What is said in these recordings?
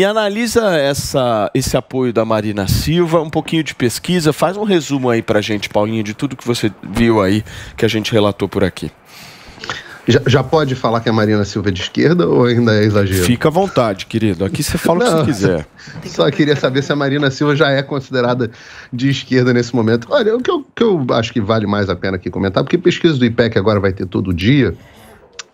E analisa essa, esse apoio da Marina Silva, um pouquinho de pesquisa, faz um resumo aí para a gente, Paulinho, de tudo que você viu aí, que a gente relatou por aqui. Já, já pode falar que a Marina Silva é de esquerda ou ainda é exagero? Fica à vontade, querido. Aqui você fala o que você quiser. Só queria saber se a Marina Silva já é considerada de esquerda nesse momento. Olha, o que eu, que eu acho que vale mais a pena aqui comentar, porque pesquisa do IPEC agora vai ter todo dia.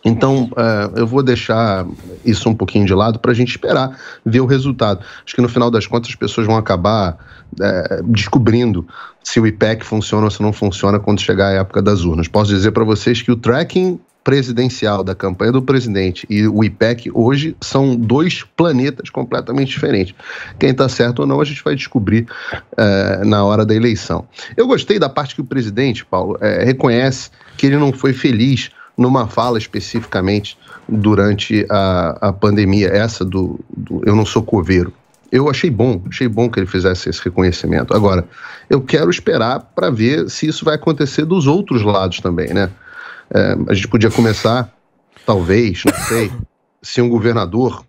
Então, uh, eu vou deixar isso um pouquinho de lado para a gente esperar ver o resultado. Acho que no final das contas as pessoas vão acabar é, descobrindo se o IPEC funciona ou se não funciona quando chegar a época das urnas. Posso dizer para vocês que o tracking presidencial da campanha do presidente e o IPEC hoje são dois planetas completamente diferentes. Quem está certo ou não, a gente vai descobrir é, na hora da eleição. Eu gostei da parte que o presidente, Paulo, é, reconhece que ele não foi feliz numa fala especificamente durante a, a pandemia, essa do, do Eu Não Sou Coveiro. Eu achei bom, achei bom que ele fizesse esse reconhecimento. Agora, eu quero esperar para ver se isso vai acontecer dos outros lados também, né? É, a gente podia começar, talvez, não sei, se um governador,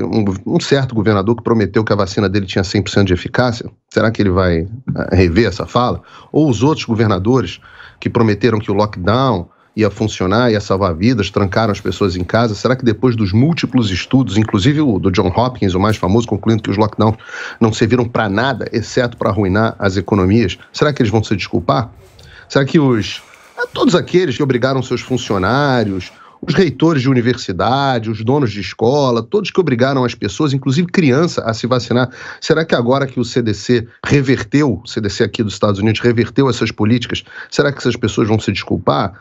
um, um certo governador que prometeu que a vacina dele tinha 100% de eficácia, será que ele vai é, rever essa fala? Ou os outros governadores que prometeram que o lockdown ia funcionar, ia salvar vidas, trancaram as pessoas em casa? Será que depois dos múltiplos estudos, inclusive o do John Hopkins, o mais famoso, concluindo que os lockdowns não serviram para nada, exceto para arruinar as economias, será que eles vão se desculpar? Será que os todos aqueles que obrigaram seus funcionários, os reitores de universidade, os donos de escola, todos que obrigaram as pessoas, inclusive criança, a se vacinar. Será que agora que o CDC reverteu, o CDC aqui dos Estados Unidos reverteu essas políticas, será que essas pessoas vão se desculpar?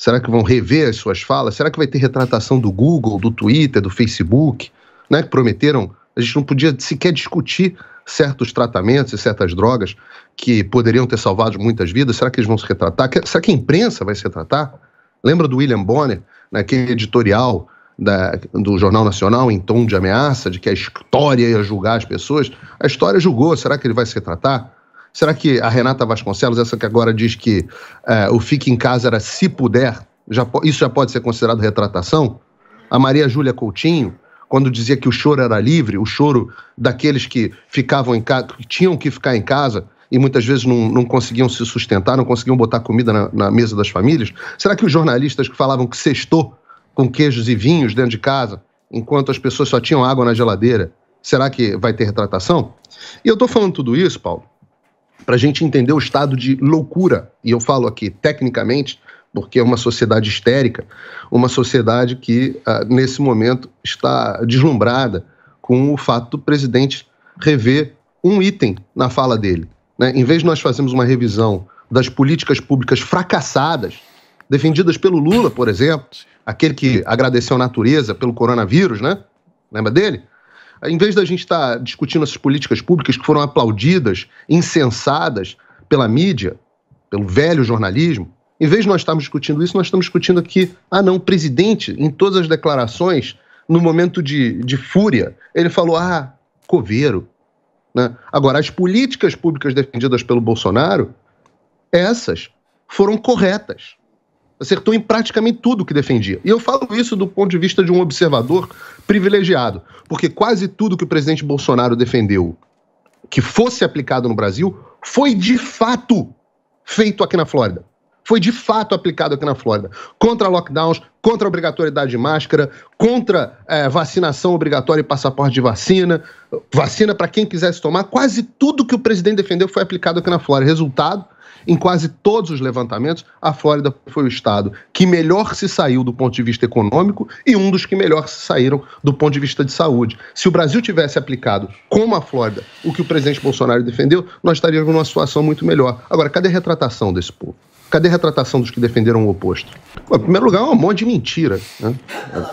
Será que vão rever as suas falas? Será que vai ter retratação do Google, do Twitter, do Facebook, né? Que prometeram. A gente não podia sequer discutir certos tratamentos e certas drogas que poderiam ter salvado muitas vidas. Será que eles vão se retratar? Será que a imprensa vai se retratar? Lembra do William Bonner, naquele editorial da, do Jornal Nacional em tom de ameaça, de que a história ia julgar as pessoas? A história julgou. Será que ele vai se retratar? Será que a Renata Vasconcelos, essa que agora diz que é, o fique em casa era se puder, já, isso já pode ser considerado retratação? A Maria Júlia Coutinho, quando dizia que o choro era livre, o choro daqueles que ficavam em casa, que tinham que ficar em casa e muitas vezes não, não conseguiam se sustentar, não conseguiam botar comida na, na mesa das famílias? Será que os jornalistas que falavam que sextou com queijos e vinhos dentro de casa, enquanto as pessoas só tinham água na geladeira, será que vai ter retratação? E eu estou falando tudo isso, Paulo, para a gente entender o estado de loucura, e eu falo aqui tecnicamente, porque é uma sociedade histérica, uma sociedade que, ah, nesse momento, está deslumbrada com o fato do presidente rever um item na fala dele. Né? Em vez de nós fazermos uma revisão das políticas públicas fracassadas, defendidas pelo Lula, por exemplo, aquele que agradeceu a natureza pelo coronavírus, né? Lembra dele? em vez da gente estar tá discutindo essas políticas públicas que foram aplaudidas, incensadas pela mídia, pelo velho jornalismo, em vez de nós estarmos discutindo isso, nós estamos discutindo aqui, ah não, o presidente, em todas as declarações, no momento de, de fúria, ele falou, ah, coveiro. Né? Agora, as políticas públicas defendidas pelo Bolsonaro, essas foram corretas acertou em praticamente tudo que defendia. E eu falo isso do ponto de vista de um observador privilegiado, porque quase tudo que o presidente Bolsonaro defendeu que fosse aplicado no Brasil foi de fato feito aqui na Flórida. Foi de fato aplicado aqui na Flórida. Contra lockdowns, contra obrigatoriedade de máscara, contra é, vacinação obrigatória e passaporte de vacina, vacina para quem quisesse tomar. Quase tudo que o presidente defendeu foi aplicado aqui na Flórida. Resultado: em quase todos os levantamentos, a Flórida foi o estado que melhor se saiu do ponto de vista econômico e um dos que melhor se saíram do ponto de vista de saúde. Se o Brasil tivesse aplicado, como a Flórida, o que o presidente Bolsonaro defendeu, nós estaríamos numa situação muito melhor. Agora, cadê a retratação desse povo? Cadê a retratação dos que defenderam o oposto? Bom, em primeiro lugar, é um monte de mentira. Né?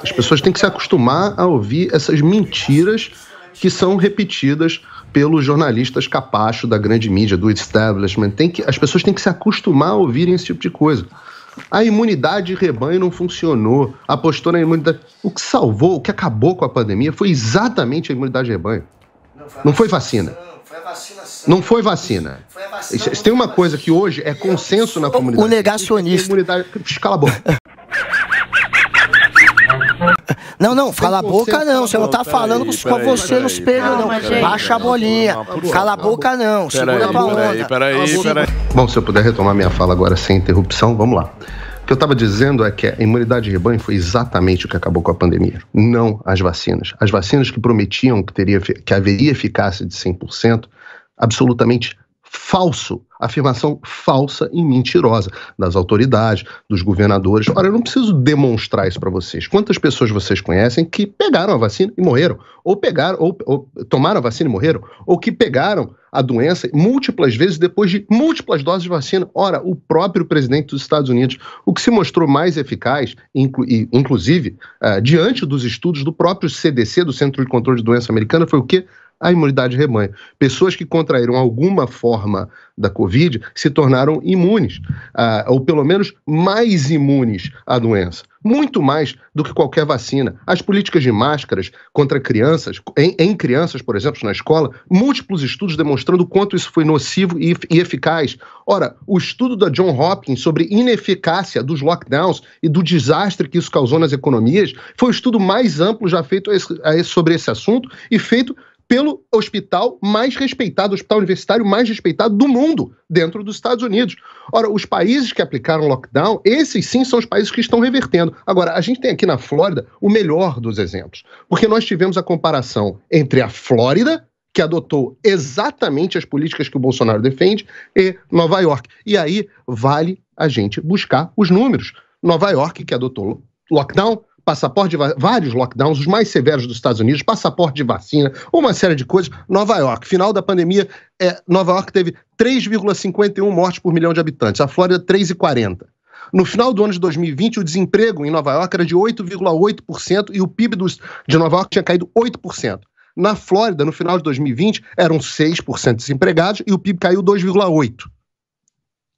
As pessoas têm que se acostumar a ouvir essas mentiras que são repetidas pelos jornalistas capacho da grande mídia, do establishment. Tem que, as pessoas têm que se acostumar a ouvirem esse tipo de coisa. A imunidade rebanho não funcionou. Apostou na imunidade. O que salvou, o que acabou com a pandemia foi exatamente a imunidade rebanho. Não foi, não foi vacina. Foi vacinação. Não foi vacina. Foi vacina. Tem uma coisa que hoje é consenso na comunidade. O negacionista. Imunidade... Cala a boca. Não, não, cala a boca não. Você não tá falando com você no espelho, não. Baixa a bolinha. Cala a boca não. Segura tua onda. Peraí, peraí. Bom, se eu puder retomar minha fala agora sem interrupção, vamos lá. O que eu estava dizendo é que a imunidade de rebanho foi exatamente o que acabou com a pandemia, não as vacinas. As vacinas que prometiam que, teria, que haveria eficácia de 100%, absolutamente falso, afirmação falsa e mentirosa das autoridades, dos governadores. Ora, eu não preciso demonstrar isso para vocês. Quantas pessoas vocês conhecem que pegaram a vacina e morreram, ou pegaram, ou, ou tomaram a vacina e morreram, ou que pegaram a doença múltiplas vezes depois de múltiplas doses de vacina. Ora, o próprio presidente dos Estados Unidos, o que se mostrou mais eficaz, inclu e, inclusive uh, diante dos estudos do próprio CDC, do Centro de Controle de Doença Americana, foi o que a imunidade de rebanho. Pessoas que contraíram alguma forma da Covid se tornaram imunes, ah, ou pelo menos mais imunes à doença. Muito mais do que qualquer vacina. As políticas de máscaras contra crianças, em, em crianças, por exemplo, na escola, múltiplos estudos demonstrando o quanto isso foi nocivo e, e eficaz. Ora, o estudo da John Hopkins sobre ineficácia dos lockdowns e do desastre que isso causou nas economias foi o estudo mais amplo já feito a esse, a esse, sobre esse assunto e feito pelo hospital mais respeitado, hospital universitário mais respeitado do mundo, dentro dos Estados Unidos. Ora, os países que aplicaram lockdown, esses sim são os países que estão revertendo. Agora, a gente tem aqui na Flórida o melhor dos exemplos, porque nós tivemos a comparação entre a Flórida, que adotou exatamente as políticas que o Bolsonaro defende, e Nova York. E aí vale a gente buscar os números. Nova York, que adotou lockdown, passaporte de vários lockdowns, os mais severos dos Estados Unidos, passaporte de vacina, uma série de coisas. Nova York, final da pandemia, é, Nova York teve 3,51 mortes por milhão de habitantes, a Flórida 3,40. No final do ano de 2020, o desemprego em Nova York era de 8,8% e o PIB dos, de Nova York tinha caído 8%. Na Flórida, no final de 2020, eram 6% desempregados e o PIB caiu 2,8%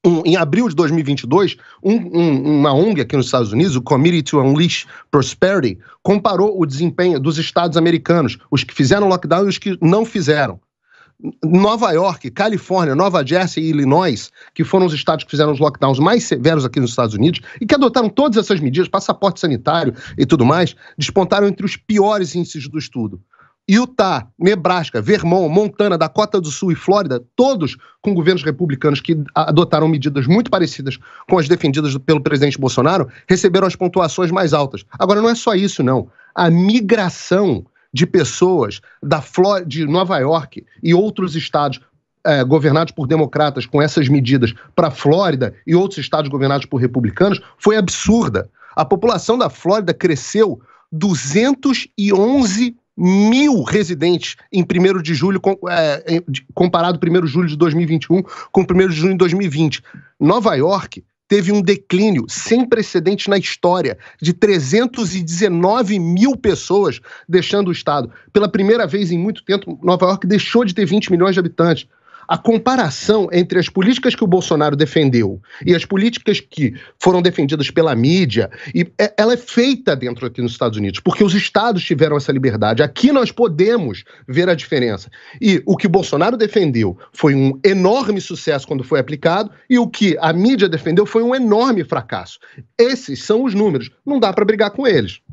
um, em abril de 2022, um, um, uma ONG aqui nos Estados Unidos, o Committee to Unleash Prosperity, comparou o desempenho dos estados americanos, os que fizeram lockdown e os que não fizeram. Nova York, Califórnia, Nova Jersey e Illinois, que foram os estados que fizeram os lockdowns mais severos aqui nos Estados Unidos e que adotaram todas essas medidas, passaporte sanitário e tudo mais, despontaram entre os piores índices do estudo. Utah, Nebraska, Vermont, Montana, Dakota do Sul e Flórida, todos com governos republicanos que adotaram medidas muito parecidas com as defendidas pelo presidente Bolsonaro, receberam as pontuações mais altas. Agora, não é só isso, não. A migração de pessoas da Flórida, de Nova York e outros estados é, governados por democratas com essas medidas para a Flórida e outros estados governados por republicanos foi absurda. A população da Flórida cresceu 211 mil residentes em 1 de julho, com, é, comparado 1 de julho de 2021 com 1 de junho de 2020. Nova York teve um declínio sem precedentes na história de 319 mil pessoas deixando o estado. Pela primeira vez em muito tempo, Nova York deixou de ter 20 milhões de habitantes a comparação entre as políticas que o Bolsonaro defendeu e as políticas que foram defendidas pela mídia, e é, ela é feita dentro aqui nos Estados Unidos, porque os estados tiveram essa liberdade. Aqui nós podemos ver a diferença. E o que o Bolsonaro defendeu foi um enorme sucesso quando foi aplicado, e o que a mídia defendeu foi um enorme fracasso. Esses são os números, não dá para brigar com eles.